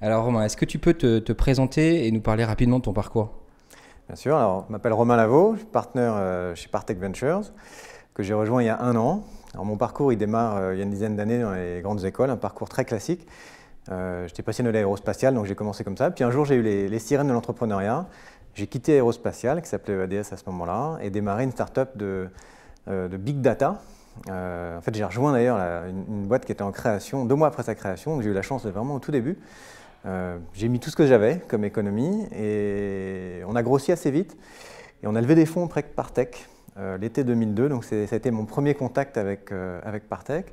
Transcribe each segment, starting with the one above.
Alors Romain, est-ce que tu peux te, présenter et nous parler rapidement de ton parcours Bien sûr, alors je m'appelle Romain Lavaux, je suis partenaire euh, chez Partech Ventures, que j'ai rejoint il y a un an. Alors mon parcours, il démarre euh, il y a une dizaine d'années dans les grandes écoles, un parcours très classique. Euh, j'étais passionné de l'aérospatiale, donc j'ai commencé comme ça. Puis un jour, j'ai eu les, sirènes de l'entrepreneuriat. J'ai quitté l'aérospatiale, qui s'appelait EADS à ce moment-là, et démarré une start-up de big data, euh, en fait, j'ai rejoint d'ailleurs une, boîte qui était en création, deux mois après sa création, j'ai eu la chance de vraiment au tout début. Euh, j'ai mis tout ce que j'avais comme économie et on a grossi assez vite et on a levé des fonds auprès de Partech euh, l'été 2002, donc ça a été mon premier contact avec, avec Partech.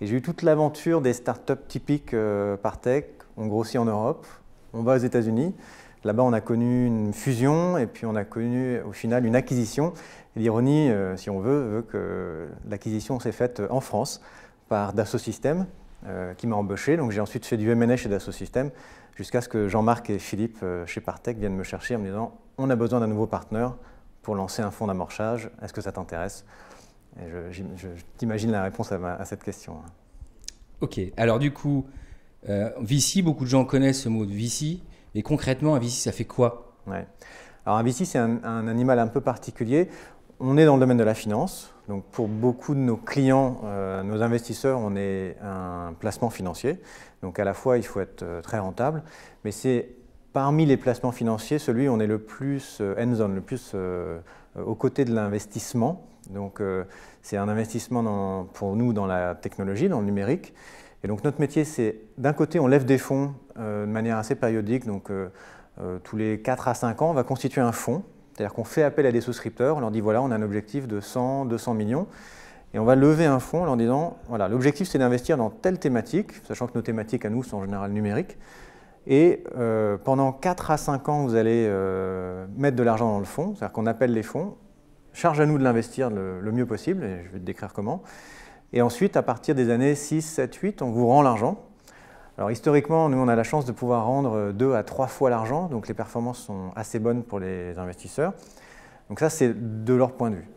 Et j'ai eu toute l'aventure des startups typiques Partech. On grossit en Europe, on va aux États-Unis. Là-bas, on a connu une fusion et puis on a connu au final une acquisition. L'ironie, euh, si on veut, veut que l'acquisition s'est faite euh, en France par Dassault Systèmes, euh, qui m'a embauché. Donc j'ai ensuite fait du M&A chez Dassault Systèmes jusqu'à ce que Jean-Marc et Philippe chez Partech viennent me chercher en me disant on a besoin d'un nouveau partenaire pour lancer un fonds d'amorchage, est-ce que ça t'intéresse je, t'imagine la réponse à, cette question. Hein. Ok, alors du coup, euh, Vici, beaucoup de gens connaissent ce mot de VC, mais concrètement, un VC, ça fait quoi Alors un c'est un, animal un peu particulier. On est dans le domaine de la finance, donc pour beaucoup de nos clients, euh, nos investisseurs, on est un placement financier. Donc à la fois, il faut être euh, très rentable, mais c'est parmi les placements financiers, celui où on est le plus en on le plus aux côtés de l'investissement. Donc c'est un investissement pour nous dans la technologie, dans le numérique. Et donc notre métier, c'est d'un côté, on lève des fonds euh, de manière assez périodique, donc euh, euh, tous les 4 à 5 ans, on va constituer un fonds, c'est-à-dire qu'on fait appel à des souscripteurs, on leur dit voilà, on a un objectif de 100, 200 millions, et on va lever un fonds en leur disant voilà, l'objectif c'est d'investir dans telle thématique, sachant que nos thématiques à nous sont en général numériques, et pendant 4 à 5 ans, vous allez mettre de l'argent dans le fonds, c'est-à-dire qu'on appelle les fonds, charge à nous de l'investir le mieux possible, et je vais te décrire comment. Et ensuite, à partir des années 6, 7, 8, on vous rend l'argent. Alors historiquement, nous, on a la chance de pouvoir rendre deux à trois fois l'argent, donc les performances sont assez bonnes pour les investisseurs. Donc ça, c'est de leur point de vue.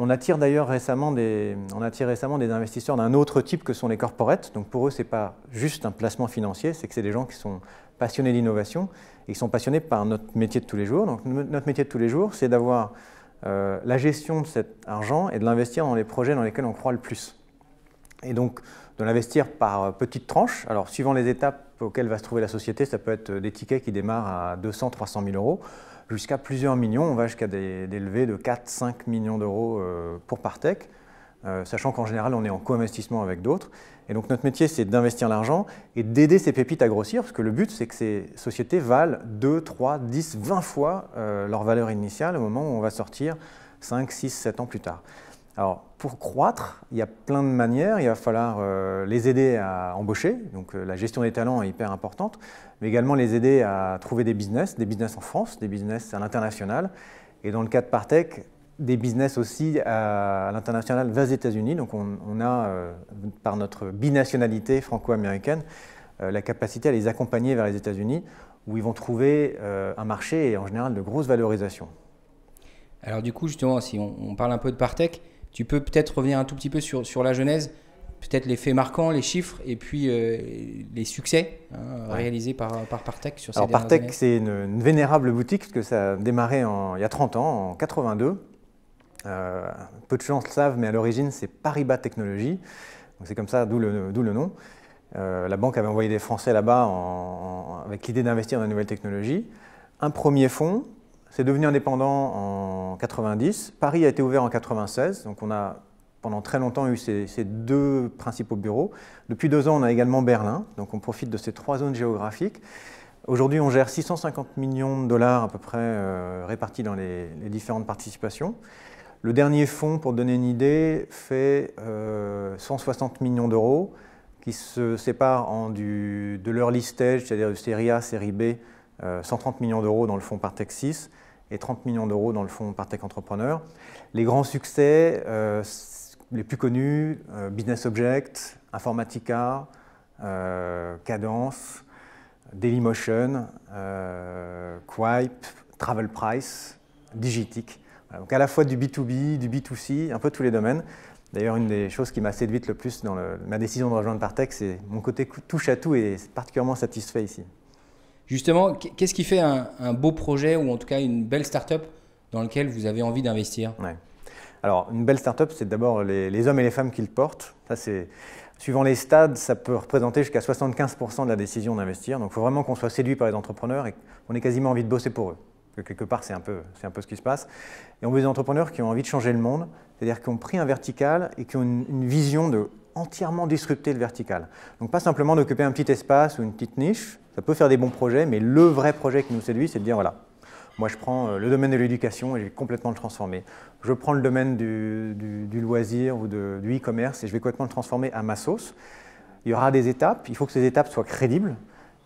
On attire d'ailleurs récemment des, on attire récemment des investisseurs d'un autre type que sont les corporates. Donc pour eux, ce n'est pas juste un placement financier, c'est que c'est des gens qui sont passionnés d'innovation et qui sont passionnés par notre métier de tous les jours. Donc notre métier de tous les jours, c'est d'avoir euh, la gestion de cet argent et de l'investir dans les projets dans lesquels on croit le plus et donc de l'investir par euh, petites tranches. Alors, suivant les étapes auxquelles va se trouver la société, ça peut être euh, des tickets qui démarrent à 200, 300 000 euros, jusqu'à plusieurs millions. On va jusqu'à des, levées de 4, 5 millions d'euros euh, pour Partech, sachant qu'en général, on est en co-investissement avec d'autres. Et donc, notre métier, c'est d'investir l'argent et d'aider ces pépites à grossir, parce que le but, c'est que ces sociétés valent 2, 3, 10, 20 fois leur valeur initiale au moment où on va sortir 5, 6, 7 ans plus tard. Alors, pour croître, il y a plein de manières. Il va falloir euh, les aider à embaucher. Donc, euh, la gestion des talents est hyper importante, mais également les aider à trouver des business, des business en France, des business à l'international. Et dans le cas de Partech, des business aussi à, l'international vers les États-Unis. Donc, on, a, euh, par notre binationalité franco-américaine, la capacité à les accompagner vers les États-Unis, où ils vont trouver un marché et en général de grosses valorisations. Alors, du coup, justement, si on, on parle un peu de Partech, tu peux peut-être revenir un tout petit peu sur, sur la genèse, peut-être les faits marquants, les chiffres, et puis euh, les succès hein, réalisés par, par Partec sur ces Alors, ParTech, c'est une, vénérable boutique, parce que ça a démarré il y a 30 ans, en 82. Euh, peu de gens le savent, mais à l'origine, c'est Paribas Technologies. C'est comme ça, d'où le, le nom. Euh, la banque avait envoyé des Français là-bas avec l'idée d'investir dans les nouvelles technologies. Un premier fonds c'est devenu indépendant en 90. Paris a été ouvert en 96, donc on a pendant très longtemps eu ces, deux principaux bureaux. Depuis deux ans, on a également Berlin, donc on profite de ces trois zones géographiques. Aujourd'hui, on gère 650 millions de dollars à peu près euh, répartis dans les, différentes participations. Le dernier fonds, pour donner une idée, fait 160 euh, millions d'euros, qui se séparent en de leur listage, c'est-à-dire de série A, série B, 130 euh, millions d'euros dans le fonds Partech 6 et 30 millions d'euros dans le fonds Partech Entrepreneur. Les grands succès euh, les plus connus, euh, Business Object, Informatica, Cadence, Dailymotion, Quipe, Travel Price, Digitic. donc à la fois du B2B, du B2C, un peu tous les domaines. D'ailleurs, une des choses qui m'a séduite le plus dans ma décision de rejoindre Partech, c'est mon côté touche à tout et particulièrement satisfait ici. Justement, qu'est-ce qui fait un, beau projet ou en tout cas une belle start-up dans laquelle vous avez envie d'investir Alors, une belle start-up, c'est d'abord les, hommes et les femmes qui le portent. c'est. Suivant les stades, ça peut représenter jusqu'à 75% de la décision d'investir. Donc il faut vraiment qu'on soit séduit par les entrepreneurs et qu'on ait quasiment envie de bosser pour eux que quelque part c'est un, peu, un peu ce qui se passe. Et on veut des entrepreneurs qui ont envie de changer le monde, c'est-à-dire qui ont pris un vertical et qui ont une, vision de entièrement disrupter le vertical. Donc pas simplement d'occuper un petit espace ou une petite niche, ça peut faire des bons projets, mais le vrai projet qui nous séduit, c'est de dire voilà, moi je prends euh, le domaine de l'éducation et je vais complètement le transformer. Je prends le domaine du, loisir ou de, du e-commerce et je vais complètement le transformer à ma sauce. Il y aura des étapes, il faut que ces étapes soient crédibles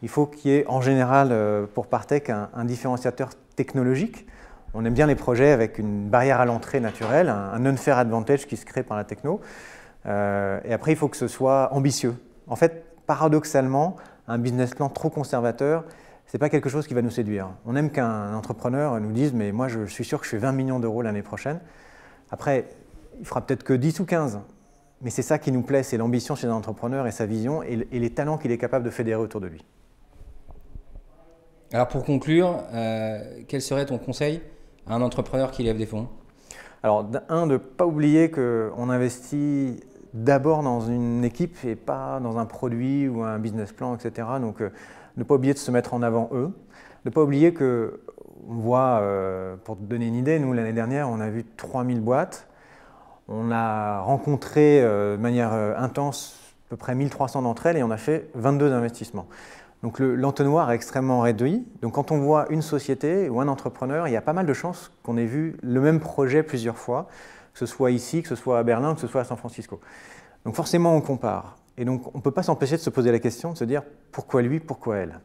il faut qu'il y ait en général euh, pour Partech un, différenciateur technologique. On aime bien les projets avec une barrière à l'entrée naturelle, un, un, unfair advantage qui se crée par la techno. Euh, et après, il faut que ce soit ambitieux. En fait, paradoxalement, un business plan trop conservateur, ce n'est pas quelque chose qui va nous séduire. On aime qu'un entrepreneur nous dise Mais moi, je suis sûr que je fais 20 millions d'euros l'année prochaine. Après, il fera peut-être que 10 ou 15. Mais c'est ça qui nous plaît, c'est l'ambition chez un entrepreneur et sa vision et les talents qu'il est capable de fédérer autour de lui. Alors pour conclure, euh, quel serait ton conseil à un entrepreneur qui lève des fonds Alors un, de ne pas oublier qu'on investit d'abord dans une équipe et pas dans un produit ou un business plan, etc. Donc euh, ne pas oublier de se mettre en avant eux. Ne pas oublier que, on voit, euh, pour te donner une idée, nous l'année dernière on a vu 3000 boîtes. On a rencontré de manière intense à peu près 1300 d'entre elles et on a fait 22 investissements. Donc l'entonnoir est extrêmement réduit. Donc quand on voit une société ou un entrepreneur, il y a pas mal de chances qu'on ait vu le même projet plusieurs fois, que ce soit ici, que ce soit à Berlin, que ce soit à San Francisco. Donc forcément, on compare. Et donc on ne peut pas s'empêcher de se poser la question, de se dire pourquoi lui, pourquoi elle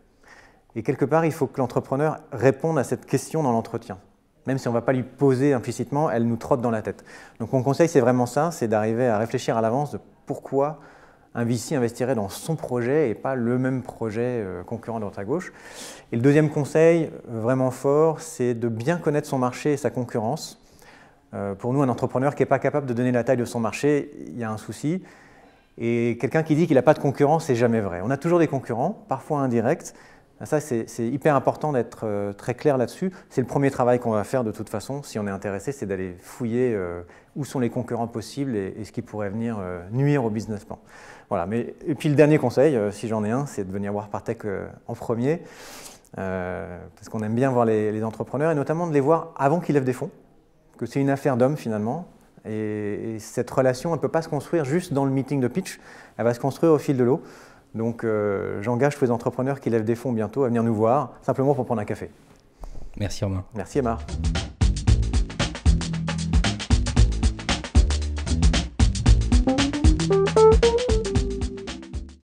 Et quelque part, il faut que l'entrepreneur réponde à cette question dans l'entretien. Même si on ne va pas lui poser implicitement, elle nous trotte dans la tête. Donc mon conseil, c'est vraiment ça, c'est d'arriver à réfléchir à l'avance de pourquoi un VC investirait dans son projet et pas le même projet euh, concurrent de droite à gauche. Et le deuxième conseil, euh, vraiment fort, c'est de bien connaître son marché et sa concurrence. Euh, pour nous, un entrepreneur qui n'est pas capable de donner la taille de son marché, il y a un souci. Et quelqu'un qui dit qu'il n'a pas de concurrence, c'est jamais vrai. On a toujours des concurrents, parfois indirects, ah, ça, c'est hyper important d'être euh, très clair là-dessus. C'est le premier travail qu'on va faire de toute façon, si on est intéressé, c'est d'aller fouiller euh, où sont les concurrents possibles et, ce qui pourrait venir euh, nuire au business plan. Mais, et puis le dernier conseil, si j'en ai un, c'est de venir voir Partech en premier, parce qu'on aime bien voir les, entrepreneurs, et notamment de les voir avant qu'ils lèvent des fonds, que c'est une affaire d'hommes finalement, et, cette relation, elle ne peut pas se construire juste dans le meeting de pitch, elle va se construire au fil de l'eau. Donc euh, j'engage tous les entrepreneurs qui lèvent des fonds bientôt à venir nous voir, simplement pour prendre un café. Merci Romain. Merci Emma.